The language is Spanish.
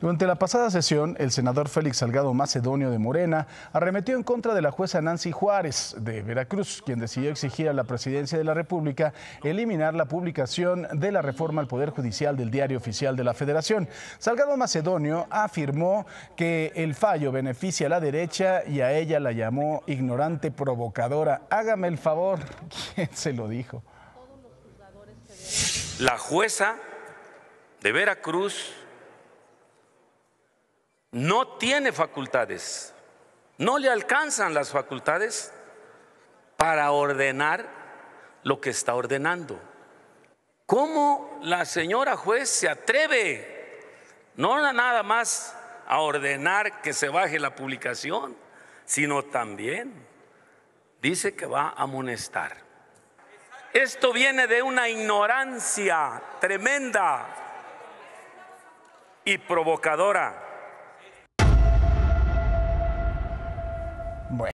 Durante la pasada sesión, el senador Félix Salgado Macedonio de Morena arremetió en contra de la jueza Nancy Juárez de Veracruz, quien decidió exigir a la presidencia de la República eliminar la publicación de la reforma al Poder Judicial del Diario Oficial de la Federación. Salgado Macedonio afirmó que el fallo beneficia a la derecha y a ella la llamó ignorante provocadora. Hágame el favor, ¿quién se lo dijo? La jueza de Veracruz no tiene facultades, no le alcanzan las facultades para ordenar lo que está ordenando. ¿Cómo la señora juez se atreve no nada más a ordenar que se baje la publicación, sino también dice que va a amonestar? Esto viene de una ignorancia tremenda y provocadora.